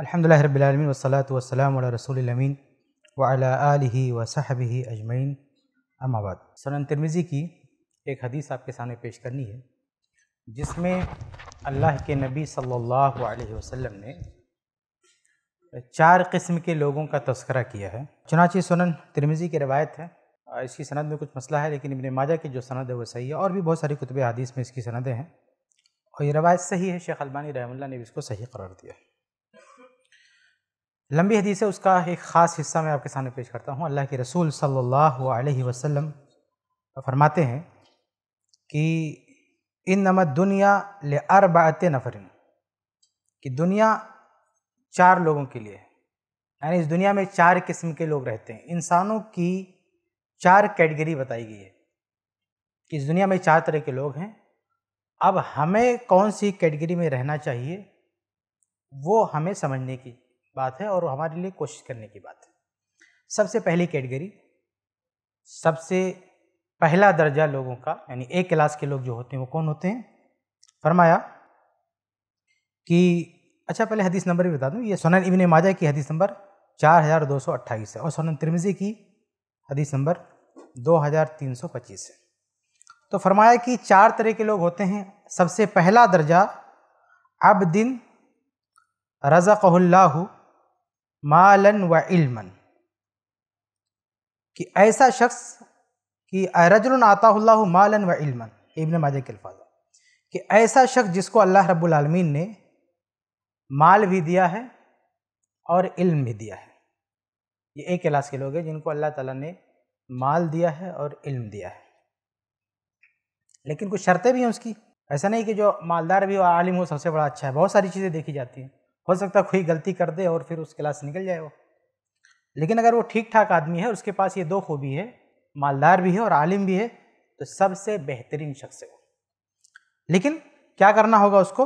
अल्हम्दुलिल्लाह रब्बिल आलमीन वस्सलातु वस्सलाम अला रसूलिल अमीन व अला व अजमैन अमाबाद सनन तिरमिज़ी की एक हदीस आपके सामने पेश करनी है जिसमें अल्लाह के नबी सल्लल्लाहु अलैहि वसल्लम ने चार किस्म के लोगों का तस्करा किया है चुनाची सुनन तिरमिज़ी की रवायत है इसकी सनद में कुछ मसला है लेकिन इबन माजा की जो सनद है वो सही है और भी बहुत सारी कुतब हदीस में इसकी सनदें हैं और ये रवायत सही है शेख अलबानी रहमल्ला ने भी इसको सही करार दिया है लंबी हदीस है उसका एक ख़ास हिस्सा मैं आपके सामने पेश करता हूँ अल्लाह के रसूल सल्लल्लाहु अलैहि वसल्लम फरमाते हैं कि इन नमत दुनिया ले अरबात नफरिन कि दुनिया चार लोगों के लिए यानी इस दुनिया में चार किस्म के लोग रहते हैं इंसानों की चार कैटेगरी बताई गई है कि इस दुनिया में चार तरह के लोग हैं अब हमें कौन सी कैटेगरी में रहना चाहिए वो हमें समझने की बात है और हमारे लिए कोशिश करने की बात है सबसे पहली कैटेगरी सबसे पहला दर्जा लोगों का यानी ए क्लास के लोग जो होते हैं वो कौन होते हैं फरमाया कि अच्छा पहले हदीस नंबर भी बता दूँ ये सोनन इबन माजा की हदीस नंबर चार हज़ार दो सौ अट्ठाईस है और सोनन तिरमिजी की हदीस नंबर दो हज़ार तीन सौ पच्चीस है तो फरमाया कि चार तरह के लोग होते हैं सबसे पहला दर्जा अब दिन रज़ा मालन व इल्मन कि ऐसा शख्स कि रजुल आता मालन व इल्मन इबन माजे के अल्फाज कि ऐसा शख्स जिसको अल्लाह रब्बुल रबालमीन ने माल भी दिया है और इल्म भी दिया है ये एक क्लास के लोग हैं जिनको अल्लाह ताला ने माल दिया है और इल्म दिया है लेकिन कुछ शर्तें भी हैं उसकी ऐसा नहीं कि जो मालदार भी हो आलिम हो सबसे बड़ा अच्छा है बहुत सारी चीज़ें देखी जाती हैं हो सकता है कोई गलती कर दे और फिर उस क्लास निकल जाए वो लेकिन अगर वो ठीक ठाक आदमी है उसके पास ये दो खूबी है मालदार भी है और आलिम भी है तो सबसे बेहतरीन शख्स है वो लेकिन क्या करना होगा उसको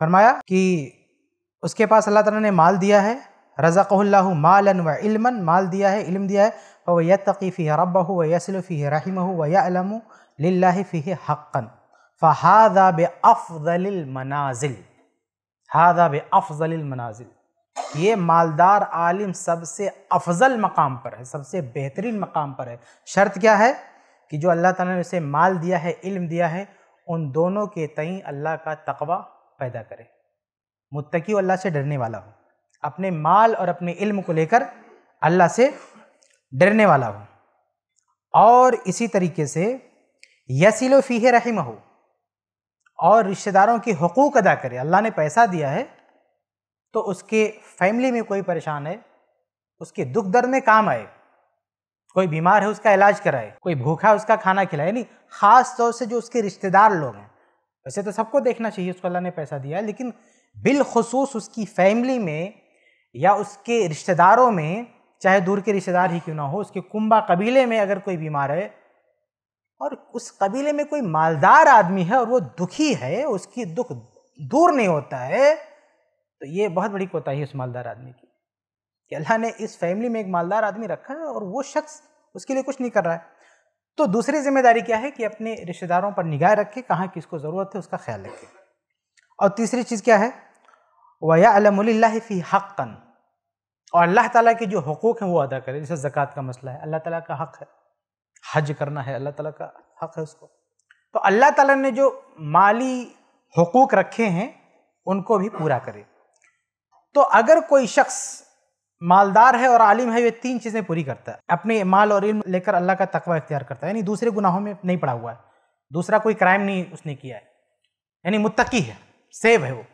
फरमाया कि उसके पास अल्लाह ताला ने माल दिया है रज़ाक़ल्ला मालन व इल्मन माल दिया है इल्म दिया है और वह यकीफ़ी रब व यसलफ़ी रहीम व यालम लाही फ़ी हक़न फ़हादा बे अफ़ल मनाजिल हादा अफजल मनाजिल ये मालदार आलिम सबसे अफजल मकाम पर है सबसे बेहतरीन मकाम पर है शर्त क्या है कि जो अल्लाह ताला ने उसे माल दिया है इल्म दिया है उन दोनों के तई अल्लाह का तकवा पैदा करे मुत्तकी अल्लाह से डरने वाला हो अपने माल और अपने इल्म को लेकर अल्लाह से डरने वाला हो और इसी तरीके से यसिलो फ़ी रहम हो और रिश्तेदारों के हकूक़ अदा करे अल्लाह ने पैसा दिया है तो उसके फैमिली में कोई परेशान है उसके दुख दर्द में काम आए कोई बीमार है उसका इलाज कराए कोई भूखा है उसका खाना खिलाए यानी ख़ास तौर से जो उसके रिश्तेदार लोग हैं वैसे तो सबको देखना चाहिए उसको अल्लाह ने पैसा दिया है लेकिन बिलखसूस उसकी फैमिली में या उसके रिश्तेदारों में चाहे दूर के रिश्तेदार ही क्यों ना हो उसके कुंबा कबीले में अगर कोई बीमार है और उस कबीले में कोई मालदार आदमी है और वो दुखी है उसकी दुख दूर नहीं होता है तो ये बहुत बड़ी कोताही है उस मालदार आदमी की कि अल्लाह ने इस फैमिली में एक मालदार आदमी रखा है और वो शख्स उसके लिए कुछ नहीं कर रहा है तो दूसरी जिम्मेदारी क्या है कि अपने रिश्तेदारों पर निगाह रखे कहाँ किसको ज़रूरत है उसका ख्याल रखें और तीसरी चीज़ क्या है वया हक फ़ी हक़न और अल्लाह ताला के जो हकूक़ हैं वो अदा करें जैसे ज़क़़त का मसला है अल्लाह ताला का हक़ है हज करना है अल्लाह ताला का हक है उसको तो अल्लाह ताला ने जो माली हकूक़ रखे हैं उनको भी पूरा करे तो अगर कोई शख्स मालदार है और आलिम है ये तीन चीज़ें पूरी करता है अपने माल और इल्म लेकर अल्लाह का तकवा इख्तियार करता है यानी दूसरे गुनाहों में नहीं पड़ा हुआ है दूसरा कोई क्राइम नहीं उसने किया है यानी मुत्तकी है सेव है वो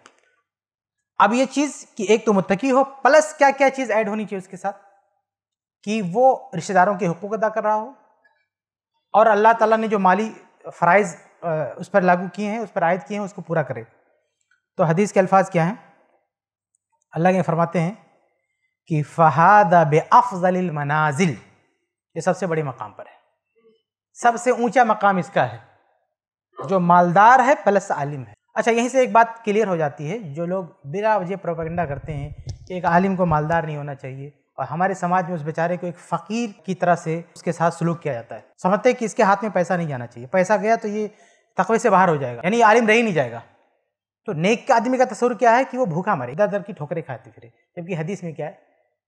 अब ये चीज़ कि एक तो मुत्तकी हो प्लस क्या क्या चीज़ ऐड होनी चाहिए उसके साथ कि वो रिश्तेदारों के हकूक अदा कर रहा हो और अल्लाह ताला ने जो माली फ़राइज़ उस पर लागू किए हैं उस पर आयद किए हैं उसको पूरा करे तो हदीस के अल्फाज क्या हैं अल्लाह के फरमाते हैं कि फ़हादा अफजल मनाजिल ये सबसे बड़े मकाम पर है सबसे ऊंचा मकाम इसका है जो मालदार है प्लस आलिम है अच्छा यहीं से एक बात क्लियर हो जाती है जो लोग बिला वजह प्रोपेगेंडा करते हैं कि एक आलिम को मालदार नहीं होना चाहिए और हमारे समाज में उस बेचारे को एक फ़कीर की तरह से उसके साथ सलूक किया जाता है समझते हैं कि इसके हाथ में पैसा नहीं जाना चाहिए पैसा गया तो ये तकवे से बाहर हो जाएगा यानी आलिम रह ही नहीं जाएगा तो नेक के आदमी का तस्वर क्या है कि वो भूखा मरे इधर उधर की ठोकरें खाते फिरे जबकि हदीस में क्या है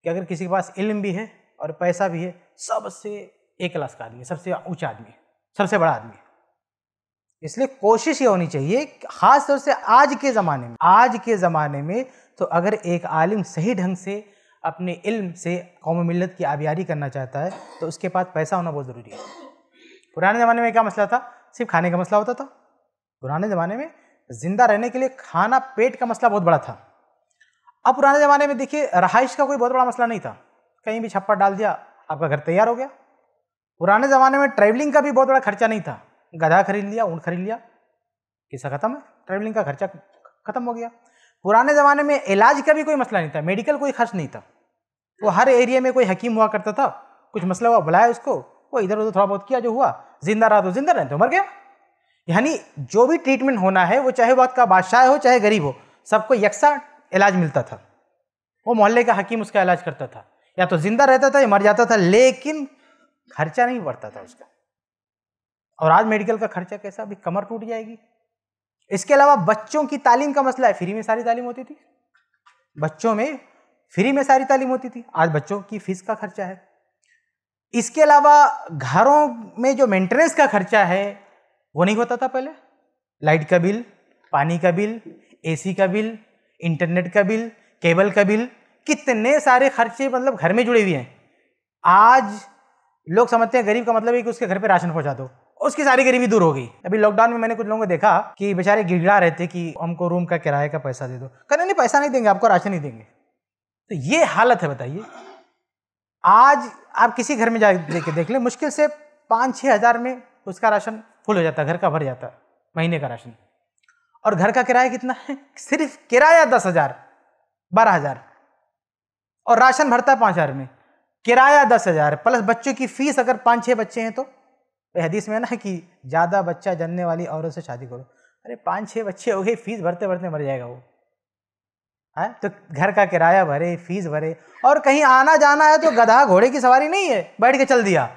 कि अगर किसी के पास इल्म भी है और पैसा भी है सबसे एक क्लास का आदमी सबसे ऊँचा आदमी सबसे बड़ा आदमी इसलिए कोशिश ये होनी चाहिए खासतौर से आज के ज़माने में आज के ज़माने में तो अगर एक आलिम सही ढंग से अपने इल्म से कौम मिलत की आबियारी करना चाहता है तो उसके पास पैसा होना बहुत ज़रूरी है पुराने ज़माने में क्या मसला था सिर्फ खाने का मसला होता था पुराने ज़माने में ज़िंदा रहने के लिए खाना पेट का मसला बहुत बड़ा था अब पुराने ज़माने में देखिए रहाइश का कोई बहुत बड़ा मसला नहीं था कहीं भी छप्पर डाल दिया आपका घर तैयार हो गया पुराने ज़माने में ट्रैवलिंग का भी बहुत बड़ा खर्चा नहीं था गधा खरीद लिया ऊँट खरीद लिया किसा ख़त्म है ट्रैवलिंग का खर्चा ख़त्म हो गया पुराने ज़माने में इलाज का भी कोई मसला नहीं था मेडिकल कोई खर्च नहीं था वो हर एरिया में कोई हकीम हुआ करता था कुछ मसला हुआ बुलाया उसको वो इधर उधर थोड़ा बहुत किया जो हुआ जिंदा रहा तो जिंदा रहे तो मर गया यानी जो भी ट्रीटमेंट होना है वो चाहे वक्त का बादशाह हो चाहे गरीब हो सबको यकसा इलाज मिलता था वो मोहल्ले का हकीम उसका इलाज करता था या तो जिंदा रहता था या मर जाता था लेकिन खर्चा नहीं बढ़ता था उसका और आज मेडिकल का खर्चा कैसा अभी कमर टूट जाएगी इसके अलावा बच्चों की तालीम का मसला है फ्री में सारी तालीम होती थी बच्चों में फ्री में सारी तालीम होती थी आज बच्चों की फीस का खर्चा है इसके अलावा घरों में जो मेंटेनेंस का खर्चा है वो नहीं होता था पहले लाइट का बिल पानी का बिल एसी का बिल इंटरनेट का बिल केबल का बिल कितने सारे खर्चे मतलब घर में जुड़े हुए हैं आज लोग समझते हैं गरीब का मतलब है कि उसके घर पर राशन पहुंचा दो उसकी सारी गरीबी दूर हो गई अभी लॉकडाउन में मैंने कुछ लोगों को देखा कि बेचारे गिड़गड़ा रहे थे कि हमको रूम का किराए का पैसा दे दो कहने नहीं पैसा नहीं देंगे आपको राशन ही देंगे तो ये हालत है बताइए आज आप किसी घर में जा देख देख लें मुश्किल से पाँच छः हज़ार में उसका राशन फुल हो जाता है घर का भर जाता है महीने का राशन और घर का किराया कितना है सिर्फ किराया दस हज़ार बारह हज़ार और राशन भरता है पाँच हज़ार में किराया दस हज़ार प्लस बच्चों की फीस अगर पाँच छः बच्चे हैं तो हदीस में ना कि ज़्यादा बच्चा जनने वाली औरत से शादी करो अरे पाँच छः बच्चे हो गए फीस भरते भरते मर जाएगा वो है तो घर का किराया भरे फीस भरे और कहीं आना जाना है तो गधा घोड़े की सवारी नहीं है बैठ के चल दिया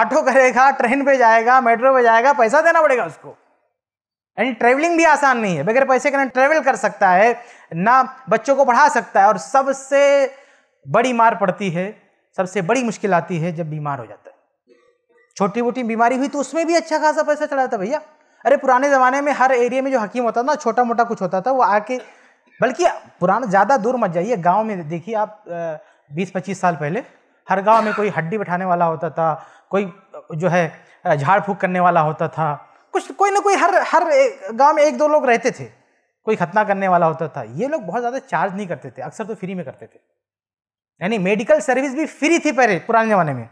ऑटो करेगा ट्रेन पे जाएगा मेट्रो पे जाएगा पैसा देना पड़ेगा उसको यानी ट्रैवलिंग भी आसान नहीं है बगैर पैसे के ना ट्रेवल कर सकता है ना बच्चों को पढ़ा सकता है और सबसे बड़ी मार पड़ती है सबसे बड़ी मुश्किल आती है जब बीमार हो जाता है छोटी मोटी बीमारी हुई तो उसमें भी अच्छा खासा पैसा चढ़ाता भैया अरे पुराने ज़माने में हर एरिया में जो हकीम होता था ना छोटा मोटा कुछ होता था वो आके बल्कि पुराना ज़्यादा दूर मत जाइए गांव में देखिए आप बीस पच्चीस साल पहले हर गांव में कोई हड्डी बैठाने वाला होता था कोई जो है झाड़ फूक करने वाला होता था कुछ कोई ना कोई हर हर गांव में एक दो लोग रहते थे कोई खतना करने वाला होता था ये लोग बहुत ज़्यादा चार्ज नहीं करते थे अक्सर तो फ्री में करते थे यानी मेडिकल सर्विस भी फ्री थी पहले पुराने ज़माने में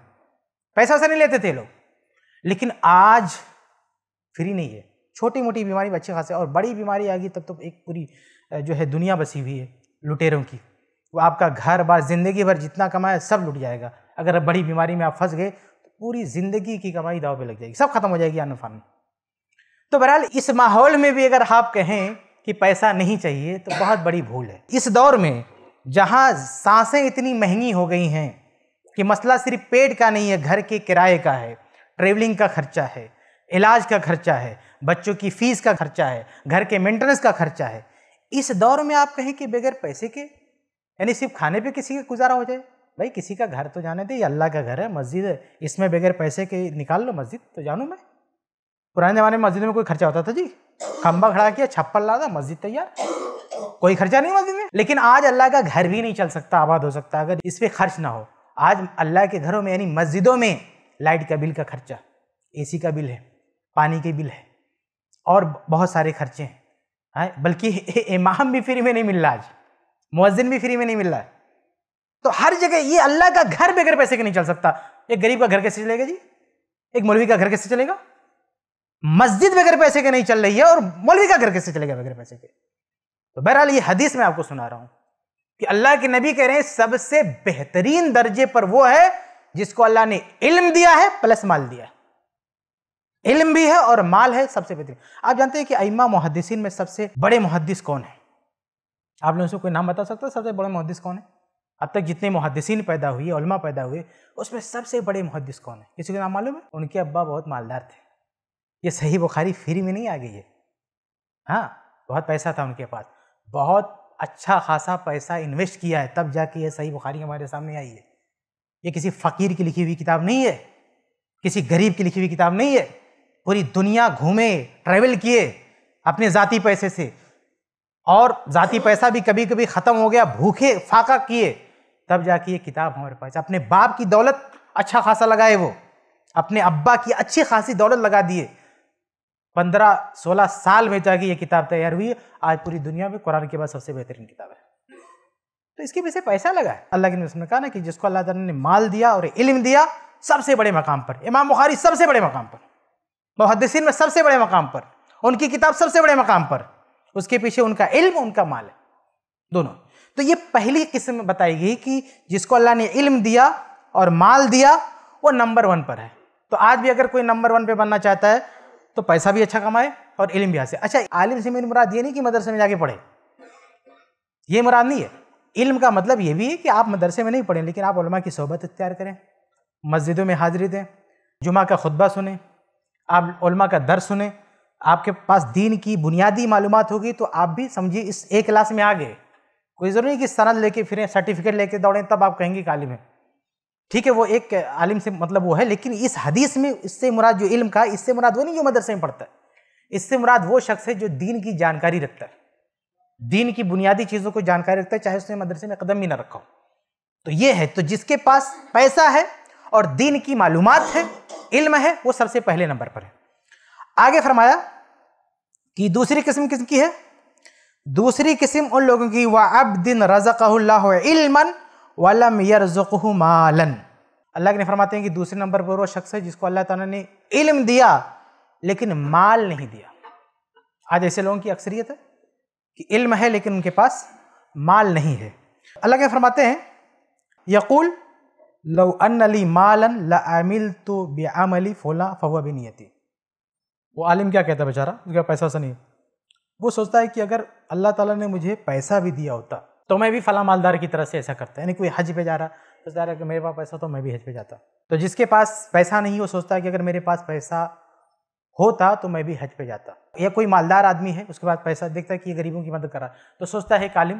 पैसा वैसा नहीं लेते थे लोग लेकिन आज फ्री नहीं है छोटी मोटी बीमारी में अच्छे खासे और बड़ी बीमारी आ गई तब तो एक पूरी जो है दुनिया बसी हुई है लुटेरों की वो आपका घर बार ज़िंदगी भर जितना कमाया सब लुट जाएगा अगर बड़ी बीमारी में आप फंस गए तो पूरी ज़िंदगी की कमाई दाव पे लग जाएगी सब खत्म हो जाएगी अनफान तो बहरहाल इस माहौल में भी अगर आप कहें कि पैसा नहीं चाहिए तो बहुत बड़ी भूल है इस दौर में जहाँ सांसें इतनी महंगी हो गई हैं कि मसला सिर्फ पेट का नहीं है घर के किराए का है ट्रेवलिंग का खर्चा है इलाज का खर्चा है बच्चों की फीस का खर्चा है घर के मेंटेनेंस का खर्चा है इस दौर में आप कहें कि बगैर पैसे के यानी सिर्फ खाने पे किसी का गुजारा हो जाए भाई किसी का घर तो जाने दे अल्लाह का घर है मस्जिद है इसमें बगैर पैसे के निकाल लो मस्जिद तो जानूँ मैं पुराने ज़माने में मस्जिद में कोई खर्चा होता था जी खंबा खड़ा किया छप्पर लादा मस्जिद तैयार कोई खर्चा नहीं मस्जिद में लेकिन आज अल्लाह का घर भी नहीं चल सकता आबाद हो सकता अगर इस पर खर्च ना हो आज अल्लाह के घरों में यानी मस्जिदों में लाइट का बिल का खर्चा एसी का बिल है पानी के बिल है और बहुत सारे खर्चे हैं है? हाँ, बल्कि इमाम भी फ्री में नहीं मिल रहा आज मुअजिन भी फ्री में नहीं मिल रहा है तो हर जगह ये अल्लाह का घर बगैर पैसे के नहीं चल सकता एक गरीब का घर कैसे चलेगा जी एक मौलवी का घर कैसे चलेगा मस्जिद बगैर पैसे के नहीं चल रही है और मौलवी का घर कैसे चलेगा बगैर पैसे के तो बहरहाल ये हदीस मैं आपको सुना रहा हूं कि अल्लाह के नबी कह रहे हैं सबसे बेहतरीन दर्जे पर वो है जिसको अल्लाह ने इल्म दिया है प्लस माल दिया है इल्म भी है और माल है सबसे बेहतरीन आप जानते हैं कि अइमा मुहदसिन में सबसे बड़े मुहदस कौन है आप लोगों से कोई नाम बता सकते हो सबसे बड़े मुहदस कौन है अब तक जितने मुहदसिन पैदा हुए उलमा पैदा हुए उसमें सबसे बड़े मुहदस कौन है किसी को नाम मालूम है उनके अब्बा बहुत मालदार थे ये सही बुखारी फ्री में नहीं आ गई है हाँ बहुत पैसा था उनके पास बहुत अच्छा खासा पैसा इन्वेस्ट किया है तब जाके ये सही बुखारी हमारे सामने आई है ये किसी फ़कीर की लिखी हुई किताब नहीं है किसी गरीब की लिखी हुई किताब नहीं है पूरी दुनिया घूमे ट्रैवल किए अपने ज़ाती पैसे से और ज़ाती पैसा भी कभी कभी ख़त्म हो गया भूखे फाका किए तब जाके ये किताब हमारे पास अपने बाप की दौलत अच्छा खासा लगाए वो अपने अब्बा की अच्छी खासी दौलत लगा दिए पंद्रह सोलह साल में जाके ये किताब तैयार हुई आज पूरी दुनिया में कुरान के बाद सबसे बेहतरीन किताब है तो इसके पीछे पैसा लगा है अल्लाह के उसने कहा ना कि जिसको अल्लाह तला ने माल दिया और इल्म दिया सबसे बड़े मकाम पर इमाम बुखारी सबसे बड़े मकाम पर मुहदसिन में सबसे बड़े मकाम पर उनकी किताब सबसे बड़े मकाम पर उसके पीछे उनका इल्म उनका माल है दोनों तो ये पहली किस्म बताई गई कि जिसको अल्लाह ने इल्म दिया और माल दिया वो नंबर वन पर है तो आज भी अगर कोई नंबर वन पे बनना चाहता है तो पैसा भी अच्छा कमाए और इल्म भी हासिल अच्छा आलिम से मेरी मुराद ये नहीं कि मदरसे में जाके पढ़े ये मुराद नहीं है इल्म का मतलब ये भी है कि आप मदरसे में नहीं पढ़ें लेकिन आप की सोहबत इख्तियार करें मस्जिदों में हाजिरी दें जुमा का खुतबा सुने आप उलमा का दर सुने आपके पास दीन की बुनियादी मालूम होगी तो आप भी समझिए इस एक क्लास में आ गए कोई ज़रूरी नहीं कि सनद लेके फिरें सर्टिफिकेट लेके दौड़ें तब आप कहेंगे कालिम है ठीक है वो एक आलिम से मतलब वो है लेकिन इस हदीस में इससे मुराद जो इल्म का है इससे मुराद वो नहीं जो मदरसे में पढ़ता है इससे मुराद वो शख्स है जो दीन की जानकारी रखता है दीन की बुनियादी चीज़ों को जानकारी रखता है चाहे उसने मदरसे में कदम भी ना रखा हो तो ये है तो जिसके पास पैसा है और दीन की मालूम है इल्म है वो सबसे पहले नंबर पर है आगे फरमाया कि दूसरी किस्म किसकी है दूसरी किस्म उन लोगों की वह अब दिन रज़क़ल्लामन वलम मालन अल्लाह के फरमाते हैं कि दूसरे नंबर पर वो शख्स है जिसको अल्लाह ताला ने इल्म दिया लेकिन माल नहीं दिया आज ऐसे लोगों की अक्सरियत है कि इल्म है लेकिन उनके पास माल नहीं है अल्लाह के फरमाते हैं यकूल लो अनली मालन लमिल तो अली फोला फवा भी आती वो आलिम क्या कहता है बेचारा उसके पैसा वैसा नहीं वो सोचता है कि अगर अल्लाह ताला ने मुझे पैसा भी दिया होता तो मैं भी फला मालदार की तरह से ऐसा करता यानी कोई हज पे जा रहा सोचता है कि मेरे पास पैसा तो मैं भी हज पे जाता तो जिसके पास पैसा नहीं वो सोचता है कि अगर मेरे पास पैसा होता तो मैं भी हज पे जाता या कोई मालदार आदमी है उसके पास पैसा देखता है कि ये गरीबों की मदद करा तो सोचता है कालिम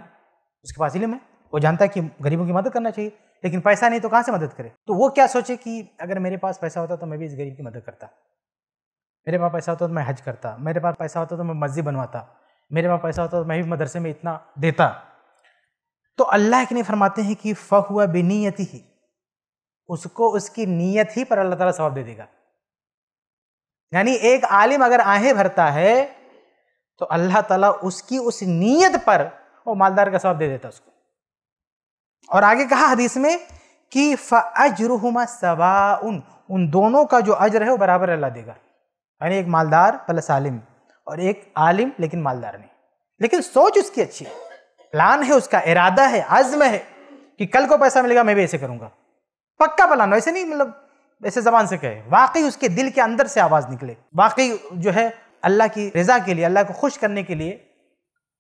उसके पास इलम है वो जानता है कि गरीबों की मदद करना चाहिए लेकिन पैसा नहीं तो कहाँ से मदद करे तो वो क्या सोचे कि अगर मेरे पास पैसा होता तो मैं भी इस गरीब की मदद करता मेरे पास पैसा होता तो मैं हज करता मेरे पास पैसा होता तो मैं मस्जिद बनवाता मेरे पास पैसा होता तो मैं भी मदरसे में इतना देता तो अल्लाह के नहीं फरमाते हैं कि फ़ हुआ बेनीयत ही उसको उसकी नीयत ही पर अल्लाह ताला सवाब दे देगा यानी एक आलिम अगर आहें भरता है तो अल्लाह ताला उसकी उस नीयत पर वो मालदार का सवाब दे देता उसको और आगे कहा हदीस में कि फ़रुहमा सवा उन उन दोनों का जो अजर है वो बराबर अल्लाह देगा यानी एक मालदार प्लस आलिम और एक आलिम लेकिन मालदार नहीं लेकिन सोच उसकी अच्छी है प्लान है उसका इरादा है आज़म है कि कल को पैसा मिलेगा मैं भी ऐसे करूँगा पक्का प्लान ऐसे नहीं मतलब ऐसे जबान से कहे वाकई उसके दिल के अंदर से आवाज़ निकले वाकई जो है अल्लाह की रज़ा के लिए अल्लाह को खुश करने के लिए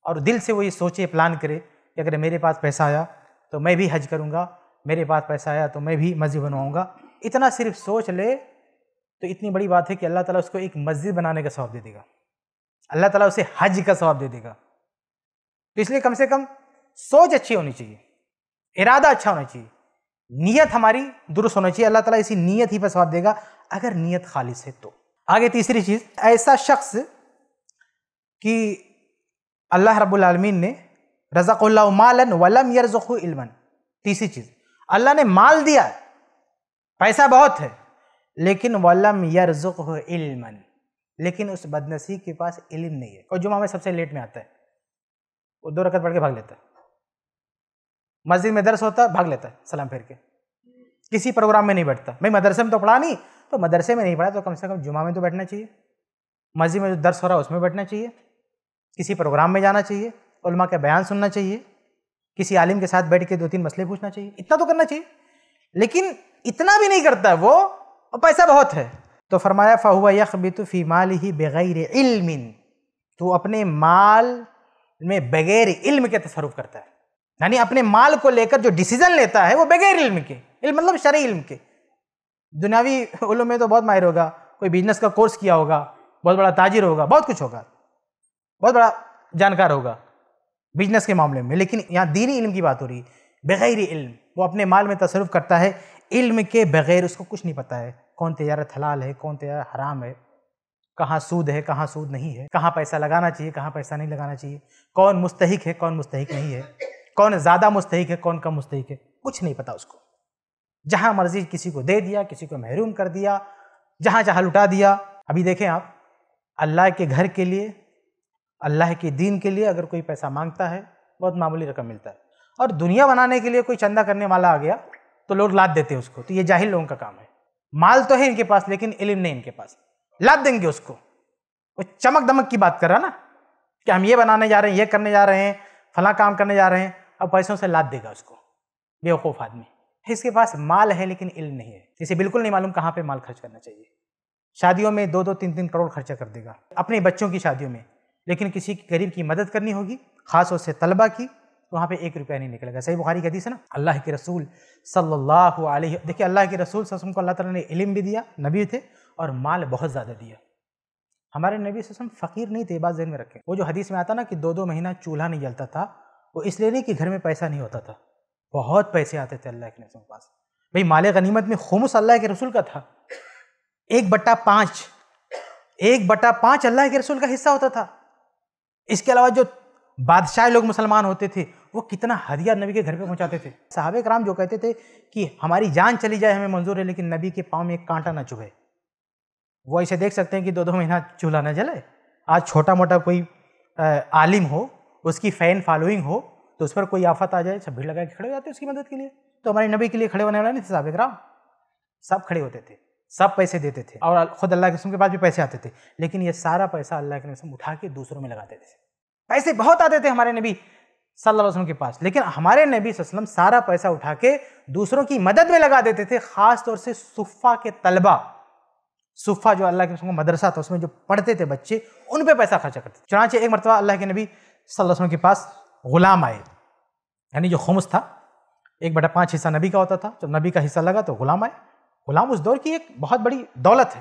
और दिल से वो ये सोचे प्लान करे कि अगर मेरे पास पैसा आया तो मैं भी हज करूँगा मेरे पास पैसा आया तो मैं भी मस्जिद बनवाऊँगा इतना सिर्फ सोच ले तो इतनी बड़ी बात है कि अल्लाह ताला उसको एक मस्जिद बनाने का सवाब दे देगा अल्लाह ताला उसे हज का सवाब दे देगा तो इसलिए कम से कम सोच अच्छी होनी चाहिए इरादा अच्छा होना चाहिए नीयत हमारी दुरुस्त होना चाहिए अल्लाह ताला इसी नीयत ही पर सवाब देगा अगर नीयत खालिश है तो आगे तीसरी चीज़ ऐसा शख्स कि अल्लाह रब्बुल आलमीन ने रजाकुल्ला मालन वलम यरजू इलमन तीसरी चीज़ अल्लाह ने माल दिया पैसा बहुत है लेकिन वलम यरजुक इल्मन लेकिन उस बदनसी के पास इल्म नहीं है और जुमा में सबसे लेट में आता है वो दो रकत पढ़ के भाग लेता है मस्जिद में दर्श होता है भाग लेता है सलाम फिर के किसी प्रोग्राम में नहीं बैठता मैं मदरसे में तो पढ़ा नहीं तो मदरसे में नहीं पढ़ा तो कम से कम जुमा में तो बैठना चाहिए मस्जिद में जो दर्श हो रहा है उसमें बैठना चाहिए किसी प्रोग्राम में जाना चाहिए उलमा का बयान सुनना चाहिए किसी आलिम के साथ बैठ के दो तीन मसले पूछना चाहिए इतना तो करना चाहिए लेकिन इतना भी नहीं करता वो और पैसा बहुत है तो फरमाया यख भी तो फ़ी माल ही बग़ैर इल्म तो अपने माल में बग़ैर इल्म के तसरफ करता है यानी अपने माल को लेकर जो डिसीज़न लेता है वो बग़ैर इल्म के इल्म मतलब शर इल्म के दुनियावी उलम में तो बहुत माहिर होगा कोई बिजनेस का कोर्स किया होगा बहुत बड़ा ताजिर होगा बहुत कुछ होगा बहुत बड़ा जानकार होगा बिजनेस के मामले में लेकिन यहाँ दीनी इल्म की बात हो रही है बग़ैर इल्म वो अपने माल में तसरफ करता है इल्म के बग़ैर उसको कुछ नहीं पता है कौन तजारत हलाल है कौन तजारत हराम है कहाँ सूद है कहाँ सूद नहीं है कहाँ पैसा लगाना चाहिए कहाँ पैसा नहीं लगाना चाहिए कौन मुस्तहिक है कौन मुस्तहिक नहीं है कौन ज़्यादा मुस्तहिक है कौन कम मुस्तहिक है कुछ नहीं पता उसको जहाँ मर्जी किसी को दे दिया किसी को महरूम कर दिया जहाँ जहाँ लुटा दिया अभी देखें आप अल्लाह के घर के लिए अल्लाह के दीन के लिए अगर कोई पैसा मांगता है बहुत मामूली रकम मिलता है और दुनिया बनाने के लिए कोई चंदा करने वाला आ गया तो लोग लाद देते हैं उसको तो ये जाहिल लोगों का काम है माल तो है इनके पास लेकिन इलम नहीं इनके पास लाद देंगे उसको वो चमक दमक की बात कर रहा ना कि हम ये बनाने जा रहे हैं ये करने जा रहे हैं फला काम करने जा रहे हैं अब पैसों से लाद देगा उसको बेवकूफ़ आदमी इसके पास माल है लेकिन इल्म नहीं है इसे बिल्कुल नहीं मालूम कहाँ पे माल खर्च करना चाहिए शादियों में दो दो तीन तीन करोड़ खर्चा कर देगा अपने बच्चों की शादियों में लेकिन किसी गरीब की मदद करनी होगी खास से तलबा की तो वहाँ पे एक रुपया नहीं निकलेगा सही बुखारी की हदीस है ना अल्लाह के रसूल सल्लल्लाहु अलैहि देखिए अल्लाह के रसूल ससम को अल्लाह ताला ने इलम भी दिया नबी थे और माल बहुत ज़्यादा दिया हमारे नबी ससम फ़कीर नहीं थे बात जहन में रखें वो जो हदीस में आता ना कि दो दो महीना चूल्हा नहीं जलता था वो इसलिए नहीं कि घर में पैसा नहीं होता था बहुत पैसे आते थे अल्लाह के रसूल के पास भाई माल गनीमत में खमुस अल्लाह के रसूल का था एक बट्टा पाँच एक बट्टा पाँच अल्लाह के रसूल का हिस्सा होता था इसके अलावा जो बादशाह लोग मुसलमान होते थे वो कितना हदिया नबी के घर पे पहुंचाते थे साहब कराम जो कहते थे कि हमारी जान चली जाए हमें मंजूर है लेकिन नबी के पाँव में एक कांटा ना चुभे वो ऐसे देख सकते हैं कि दो दो महीना चूल्हा ना जले आज छोटा मोटा कोई आलिम हो उसकी फ़ैन फॉलोइंग हो तो उस पर कोई आफत आ जाए सब भीड़ लगा के खड़े हो जाते उसकी मदद के लिए तो हमारे नबी के लिए खड़े होने वाला नहीं थे साहब कराम सब खड़े होते थे सब पैसे देते थे और खुद अल्लाह के रसूल के पास भी पैसे आते थे लेकिन ये सारा पैसा अल्लाह के रसूल उठा के दूसरों में लगाते थे पैसे बहुत आते थे हमारे नबी सल्लल्लाहु अलैहि वसल्लम के पास लेकिन हमारे नबी वसल्लम सारा पैसा उठा के दूसरों की मदद में लगा देते थे ख़ास तौर से सुफ़ा के तलबा सुफ़ा जो अल्लाह के मदरसा था उसमें जो पढ़ते थे बच्चे उन पर पैसा खर्चा करते थे चुनाचे एक मरतबा अल्लाह के नबी सल्लल्लाहु अलैहि वसल्लम के पास ग़ुलाम आए यानी जो खुमस था एक बटा पाँच हिस्सा नबी का होता था जब नबी का हिस्सा लगा तो ग़ुलाम आए गुलाम उस दौर की एक बहुत बड़ी दौलत है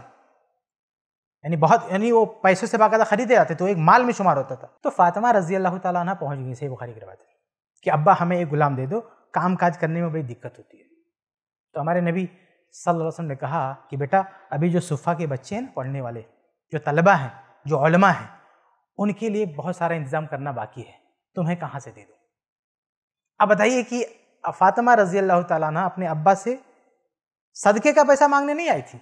यानी बहुत यानी वो पैसों से बाकायदा खरीदे जाते तो एक माल में शुमार होता था तो फातिमा रजी अल्लाह तला पहुँच गई सही बुखारी करवाते कि अब्बा हमें एक गुलाम दे दो काम काज करने में बड़ी दिक्कत होती है तो हमारे नबी सल्लल्लाहु अलैहि वसल्लम ने कहा कि बेटा अभी जो सुफ़ा के बच्चे हैं पढ़ने वाले जो तलबा हैं जो ओलमा हैं उनके लिए बहुत सारा इंतज़ाम करना बाकी है तुम्हें कहाँ से दे दूँ अब बताइए कि फातिमा रजी अल्लाह ताला अपने अब्बा से सदके का पैसा मांगने नहीं आई थी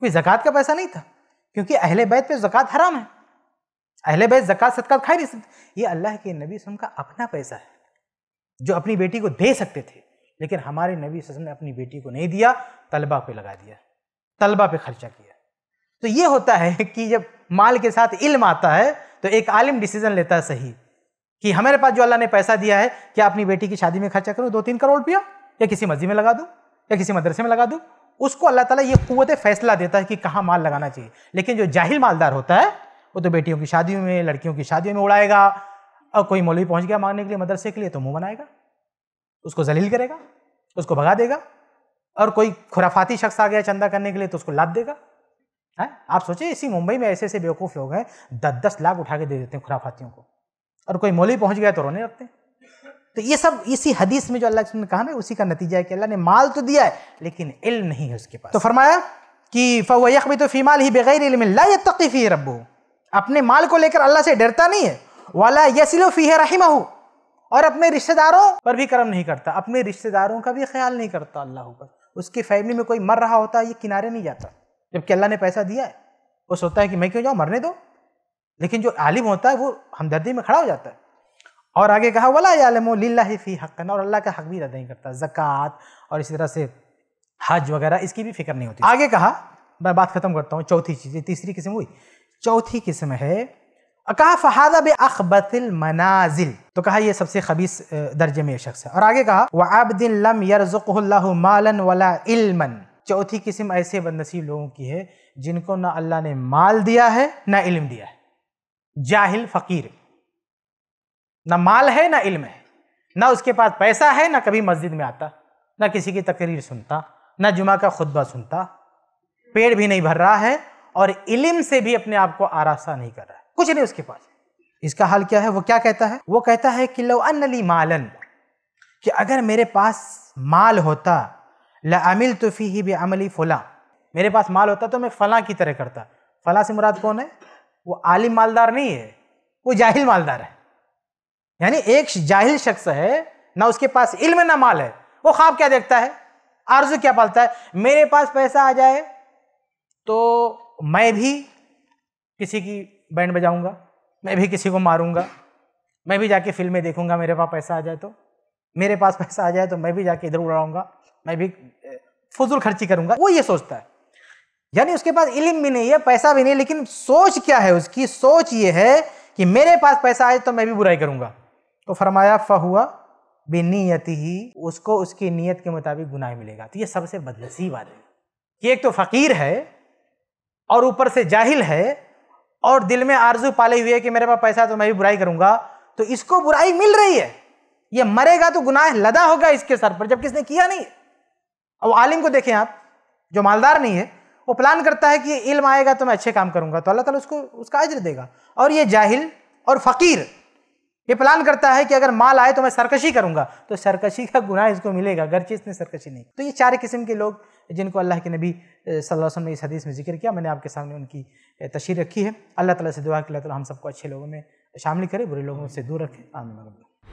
कोई जक़ात का पैसा नहीं था क्योंकि अहले बैत पे जक़ात हराम है अहले बैत जक़ात सदका खा नहीं सकते ये अल्लाह के नबी सुन का अपना पैसा है जो अपनी बेटी को दे सकते थे लेकिन हमारे नबी सुन ने अपनी बेटी को नहीं दिया तलबा पे लगा दिया तलबा पे खर्चा किया तो ये होता है कि जब माल के साथ इल्म आता है तो एक आलिम डिसीजन लेता है सही कि हमारे पास जो अल्लाह ने पैसा दिया है क्या अपनी बेटी की शादी में खर्चा करूँ दो तीन करोड़ रुपया या किसी मस्जिद में लगा दूँ या किसी मदरसे में लगा दूँ उसको अल्लाह ताला ये क़वत फ़ैसला देता है कि कहाँ माल लगाना चाहिए लेकिन जो जाहिल मालदार होता है वो तो बेटियों की शादियों में लड़कियों की शादियों में उड़ाएगा और कोई मौलवी पहुँच गया मांगने के लिए मदरसे के लिए तो मुँह बनाएगा उसको जलील करेगा उसको भगा देगा और कोई खुराफाती शख्स आ गया चंदा करने के लिए तो उसको लाद देगा है आप सोचिए इसी मुंबई में ऐसे ऐसे बेवकूफ़ लोग हैं दस दस लाख उठा के दे देते हैं खुराफातियों को और कोई मौली पहुंच गया तो रोने लगते हैं तो ये सब इसी हदीस में जो अल्लाह ने कहा ना उसी का नतीजा है कि अल्लाह ने माल तो दिया है लेकिन इल्म नहीं है उसके पास तो फरमाया कि फ़वयक भी तो फ़ीमाल ही बगैर इल्म तकीफ़ी रबू अपने माल को लेकर अल्लाह से डरता नहीं है वाला यसिलो फ़ी है रही और अपने रिश्तेदारों पर भी करम नहीं करता अपने रिश्तेदारों का भी ख्याल नहीं करता अल्लाह पर उसकी फैमिली में कोई मर रहा होता है ये किनारे नहीं जाता जबकि अल्लाह ने पैसा दिया है वो सोचता है कि मैं क्यों जाऊँ मरने दो लेकिन जो आलिम होता है वो हमदर्दी में खड़ा हो जाता है और आगे कहा वला यालमो लीला ही फ़ी हक़न और अल्लाह का हक भी अदा नहीं करता ज़क़़त और इसी तरह से हज वगैरह इसकी भी फिक्र नहीं होती आगे कहा मैं बात ख़त्म करता हूँ चौथी चीज़ तीसरी किस्म हुई चौथी किस्म है कहा फ़हादा बे अखबतिल मनाजिल तो कहा यह सबसे खबीस दर्जे में शख्स है और आगे कहा वह आबदिन लम मालन वला इल्मन चौथी किस्म ऐसे बदनसीब लोगों की है जिनको ना अल्लाह ने माल दिया है ना इल्म दिया है जाहिल फ़कीर ना माल है ना इल्म है ना उसके पास पैसा है ना कभी मस्जिद में आता ना किसी की तकरीर सुनता ना जुमा का खुतबा सुनता पेड़ भी नहीं भर रहा है और इल्म से भी अपने आप को आरासा नहीं कर रहा है कुछ नहीं उसके पास इसका हाल क्या है वो क्या कहता है वो कहता है कि लो अनली मालन कि अगर मेरे पास माल होता ला अमिल तुफ़ी ही भी अमली फला मेरे पास माल होता तो मैं फला की तरह करता फला से मुराद कौन है वो आलिम मालदार नहीं है वो जाहिल मालदार है यानी एक जाहिल शख्स है ना उसके पास इल्म ना माल है वो ख्वाब क्या देखता है आरजू क्या पालता है मेरे पास पैसा आ जाए तो मैं भी किसी की बैंड बजाऊंगा मैं भी किसी को मारूंगा मैं भी जाके फिल्में देखूंगा मेरे पास पैसा आ जाए तो मेरे पास पैसा आ जाए तो मैं भी जाके इधर उड़ाऊंगा मैं भी फजूल खर्ची करूंगा वो ये सोचता है यानी उसके पास इल्म भी नहीं है पैसा भी नहीं लेकिन सोच क्या है उसकी सोच ये है कि मेरे पास पैसा आए तो मैं भी बुराई करूंगा तो फरमाया हुआ बेनीयत ही उसको उसकी नीयत के मुताबिक गुनाह मिलेगा तो ये सबसे बदनसीब आदमी कि एक तो फ़कीर है और ऊपर से जाहिल है और दिल में आरजू पाले हुए कि मेरे पास पैसा तो मैं भी बुराई करूंगा तो इसको बुराई मिल रही है ये मरेगा तो गुनाह लदा होगा इसके सर पर जब किसने किया नहीं अब आलिम को देखें आप जो मालदार नहीं है वो प्लान करता है कि इल्म आएगा तो मैं अच्छे काम करूंगा तो अल्लाह ताला उसको उसका अजर देगा और ये जाहिल और फ़कीर ये प्लान करता है कि अगर माल आए तो मैं सरकशी करूंगा तो सरकशी का गुनाह इसको मिलेगा चीज ने सरकशी नहीं तो ये चार किस्म के लोग जिनको अल्लाह के नबी सल्लल्लाहु अलैहि वसल्लम ने इस हदीस में जिक्र किया मैंने आपके सामने उनकी तशहर रखी है अल्लाह ताला से दुआ कि अल्लाह ताला हम सबको अच्छे लोगों में शामिल करे बुरे लोगों से दूर रखे आमीन